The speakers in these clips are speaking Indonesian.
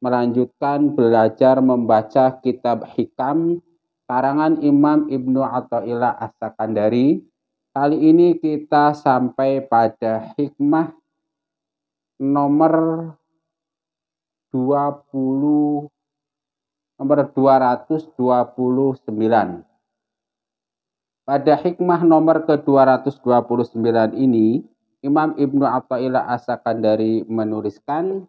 melanjutkan belajar membaca kitab Hikam karangan Imam Ibnu Athaillah As-Sakandari. Kali ini kita sampai pada hikmah nomor 20 nomor 229. Pada hikmah nomor ke-229 ini, Imam Ibnu Athaillah As-Sakandari menuliskan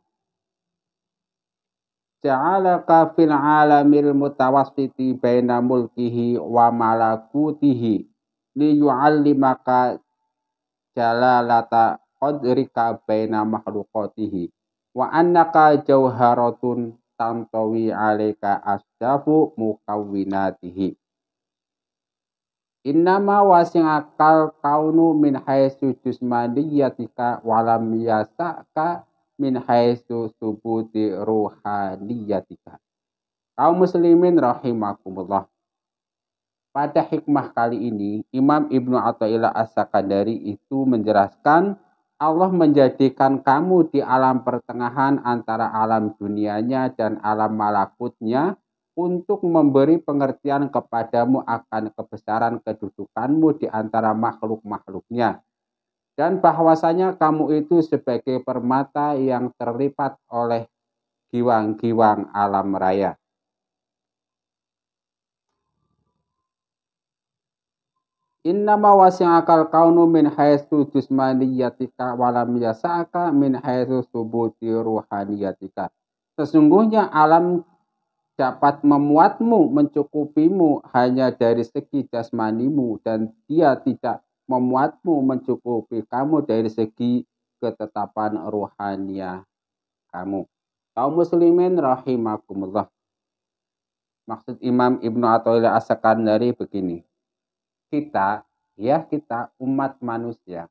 ja'alaka fil alamil mutawassiti baina mulkihi wa malakutihi li yu'allimaka jalalata qadrika baina makhluqatihi wa annaka jawharatun tantawi alaika asdafu mukawwinatihi Innama wasing akal kaunu min haitsu jismaniyatika walam yasaka min haitsu subuti ruhaniyatika. Kaum muslimin rahimakumullah. Pada hikmah kali ini, Imam Ibnu Athaillah As-Sakandari itu menjelaskan Allah menjadikan kamu di alam pertengahan antara alam dunianya dan alam malakutnya untuk memberi pengertian kepadamu akan kebesaran kedudukanmu di antara makhluk-makhluknya dan bahwasanya kamu itu sebagai permata yang terlipat oleh giwang-giwang alam raya. Inna mawas yang akal kaunu min haitsu jismaniyatika walam yasaka min haitsu subuti ruhaniyatika. Sesungguhnya alam dapat memuatmu, mencukupimu hanya dari segi jasmanimu dan dia tidak memuatmu mencukupi kamu dari segi ketetapan rohania kamu. Kaum muslimin rahimakumullah. Maksud Imam Ibnu Athaillah As-Sakandari begini. Kita, ya kita umat manusia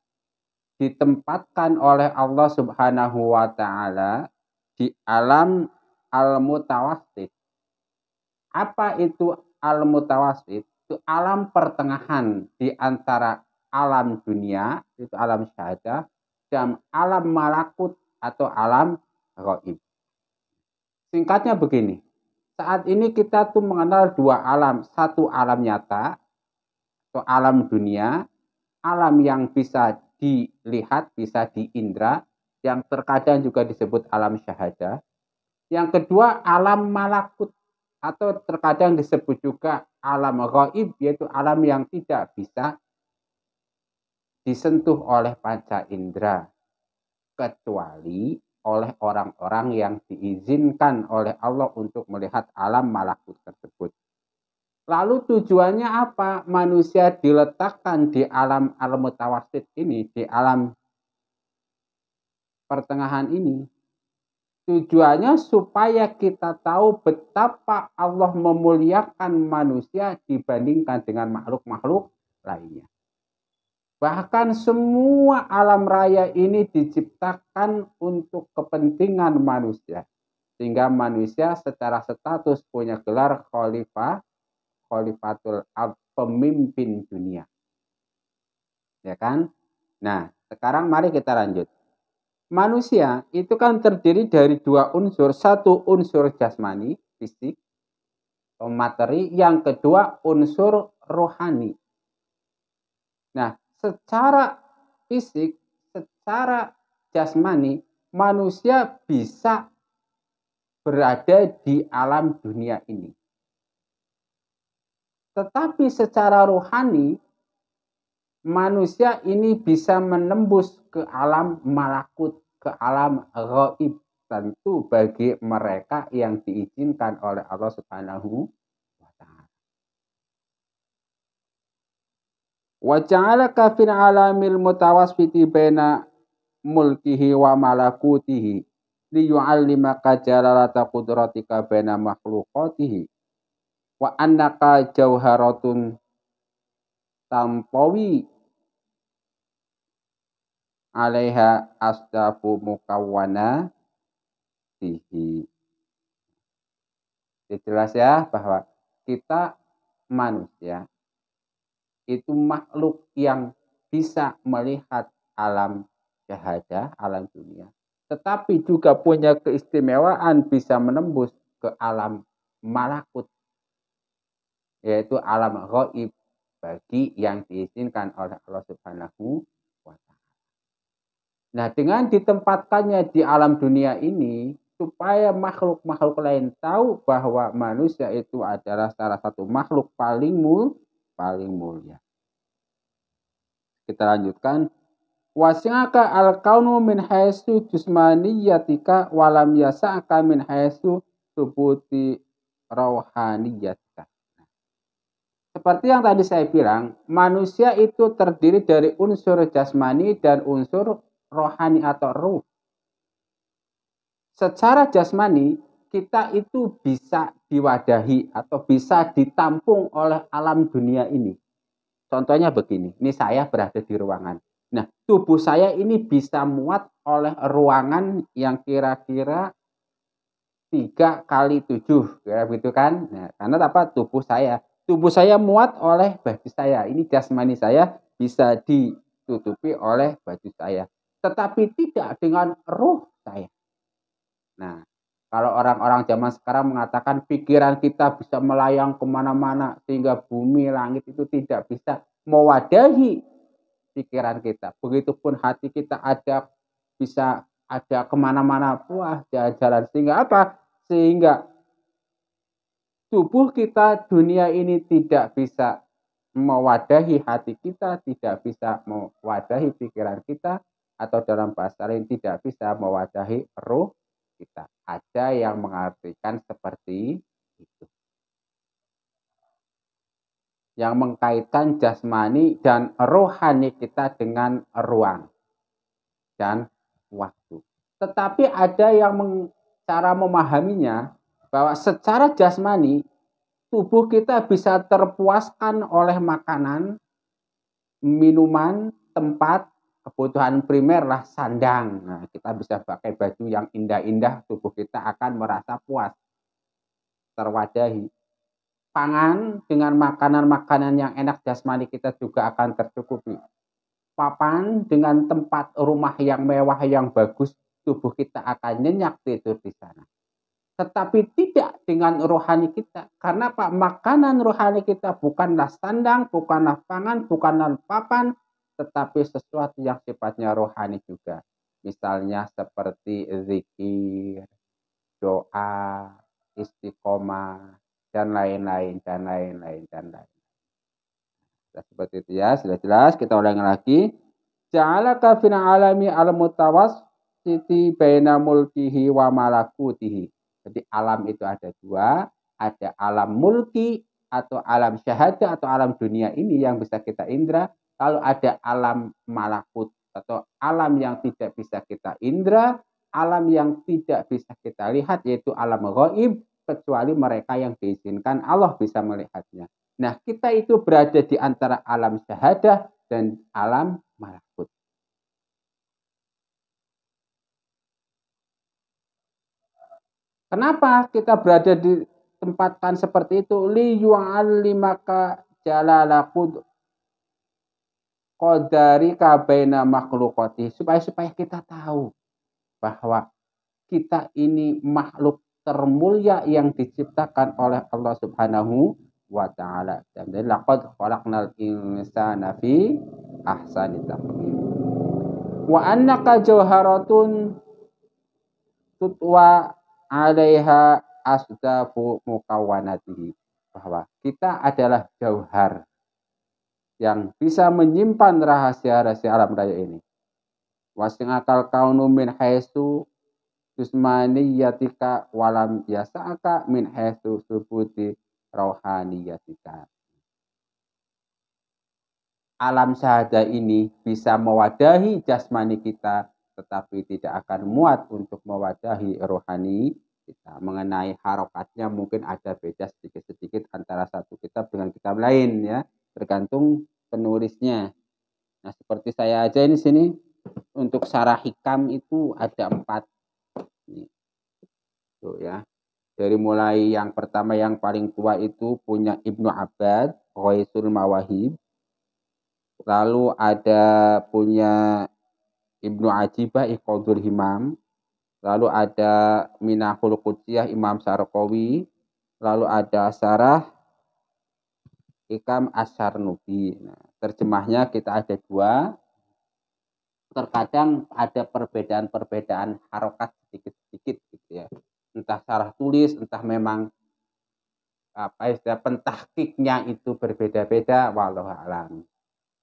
ditempatkan oleh Allah Subhanahu wa taala di alam al-mutawassit. Apa itu al-mutawassit? Itu alam pertengahan di antara alam dunia, itu alam syahadah, dan alam malakut atau alam roib. Singkatnya begini, saat ini kita tuh mengenal dua alam, satu alam nyata atau alam dunia, alam yang bisa dilihat, bisa diindra, yang terkadang juga disebut alam syahada Yang kedua alam malakut atau terkadang disebut juga alam roib yaitu alam yang tidak bisa disentuh oleh panca indera, kecuali oleh orang-orang yang diizinkan oleh Allah untuk melihat alam malakut tersebut. Lalu tujuannya apa? Manusia diletakkan di alam alam mutawasid ini, di alam pertengahan ini. Tujuannya supaya kita tahu betapa Allah memuliakan manusia dibandingkan dengan makhluk-makhluk lainnya. Bahkan semua alam raya ini diciptakan untuk kepentingan manusia. Sehingga manusia secara status punya gelar khalifah, khalifatul ab, pemimpin dunia. Ya kan? Nah, sekarang mari kita lanjut. Manusia itu kan terdiri dari dua unsur. Satu unsur jasmani, fisik, materi. Yang kedua unsur rohani. Nah, secara fisik, secara jasmani, manusia bisa berada di alam dunia ini. Tetapi secara rohani, manusia ini bisa menembus ke alam malakut, ke alam roib Tentu bagi mereka yang diizinkan oleh Allah Subhanahu wa kafir fil alamil mutawasfiti baina mulkihi wa malakutihi liyu'allimaka jalalata qudratika baina makhluqatihi wa annaka jauharotun tampawi alaiha asdafu mukawwana tihi. Jelas ya bahwa kita manusia itu makhluk yang bisa melihat alam cahaya alam dunia. Tetapi juga punya keistimewaan bisa menembus ke alam malakut. Yaitu alam gaib bagi yang diizinkan oleh Allah Subhanahu wa taala. Nah, dengan ditempatkannya di alam dunia ini supaya makhluk-makhluk lain tahu bahwa manusia itu adalah salah satu makhluk paling mulia paling mulia. Kita lanjutkan. Wasyaka al kaunu min haisu jismaniyatika walam yasa'aka min haisu subuti rohaniyatika. Seperti yang tadi saya bilang, manusia itu terdiri dari unsur jasmani dan unsur rohani atau ruh. Secara jasmani, kita itu bisa diwadahi atau bisa ditampung oleh alam dunia ini. Contohnya begini, ini saya berada di ruangan. Nah, tubuh saya ini bisa muat oleh ruangan yang kira-kira 3 kali 7, kira begitu kan? Nah, karena apa? Tubuh saya. Tubuh saya muat oleh baju saya. Ini jasmani saya bisa ditutupi oleh baju saya. Tetapi tidak dengan ruh saya. Nah, kalau orang-orang zaman sekarang mengatakan pikiran kita bisa melayang kemana-mana sehingga bumi, langit itu tidak bisa mewadahi pikiran kita. Begitupun hati kita ada bisa ada kemana-mana wah jalan-jalan sehingga apa? Sehingga tubuh kita dunia ini tidak bisa mewadahi hati kita, tidak bisa mewadahi pikiran kita, atau dalam bahasa lain tidak bisa mewadahi roh kita. Ada yang mengartikan seperti itu. Yang mengkaitkan jasmani dan rohani kita dengan ruang dan waktu. Tetapi ada yang meng, cara memahaminya bahwa secara jasmani tubuh kita bisa terpuaskan oleh makanan, minuman, tempat, kebutuhan primer lah sandang. Nah, kita bisa pakai baju yang indah-indah, tubuh kita akan merasa puas, terwadahi. Pangan dengan makanan-makanan yang enak jasmani kita juga akan tercukupi. Papan dengan tempat rumah yang mewah yang bagus, tubuh kita akan nyenyak tidur di sana. Tetapi tidak dengan rohani kita. Karena Pak, makanan rohani kita bukanlah sandang, bukanlah pangan, bukanlah papan, tetapi sesuatu yang sifatnya rohani juga. Misalnya seperti zikir, doa, istiqomah, dan lain-lain, dan lain-lain, dan lain. Sudah seperti itu ya, sudah jelas. Kita ulangi lagi. Ja'ala kafina alami al siti baina mulkihi wa malakutihi. Jadi alam itu ada dua, ada alam mulki atau alam syahada atau alam dunia ini yang bisa kita indra kalau ada alam malakut atau alam yang tidak bisa kita indra, alam yang tidak bisa kita lihat yaitu alam gaib kecuali mereka yang diizinkan Allah bisa melihatnya. Nah, kita itu berada di antara alam syahadah dan alam malakut. Kenapa kita berada di tempatkan seperti itu? Li yu'allimaka jalala kodari kabaina makhlukati supaya supaya kita tahu bahwa kita ini makhluk termulia yang diciptakan oleh Allah Subhanahu wa taala. Dan laqad khalaqnal insana fi ahsani taqwim. Wa annaka jawharatun tutwa 'alaiha asdafu mukawwanatihi. Bahwa kita adalah jauhar yang bisa menyimpan rahasia-rahasia alam raya ini. Wasing akal kaunu min haisu jismaniyatika walam yasa'aka min haisu subuti rohaniyatika. Alam sahaja ini bisa mewadahi jasmani kita, tetapi tidak akan muat untuk mewadahi rohani kita. Mengenai harokatnya mungkin ada beda sedikit-sedikit antara satu kitab dengan kitab lain ya, tergantung penulisnya. Nah, seperti saya aja ini sini untuk sarah hikam itu ada empat. Tuh ya. Dari mulai yang pertama yang paling tua itu punya Ibnu Abbad, Ghaisul Mawahib. Lalu ada punya Ibnu Ajibah Iqadul Himam. Lalu ada Minahul Qudsiyah Imam Sarqawi. Lalu ada Sarah Hikam Nubi. Nah, terjemahnya kita ada dua. Terkadang ada perbedaan-perbedaan harokat sedikit-sedikit gitu ya. Entah salah tulis, entah memang apa istilah ya, pentahkiknya itu berbeda-beda walau alam.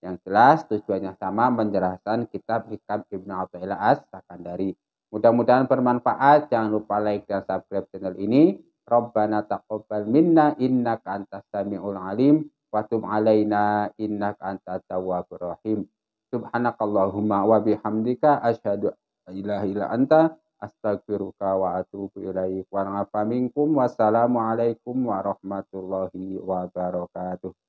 Yang jelas tujuannya sama menjelaskan kitab Ikam Ibnu Athaillah as dari. Mudah-mudahan bermanfaat. Jangan lupa like dan subscribe channel ini. Rabbana taqabbal minna innaka antas samiul alim. Watum alaina innaka antat tawwabur rahim. Subhanakallahumma wa bihamdika asyhadu ilaha illa anta astaghfiruka wa atubu ilaik. Wa nafa minkum wassalamu alaikum warahmatullahi wabarakatuh.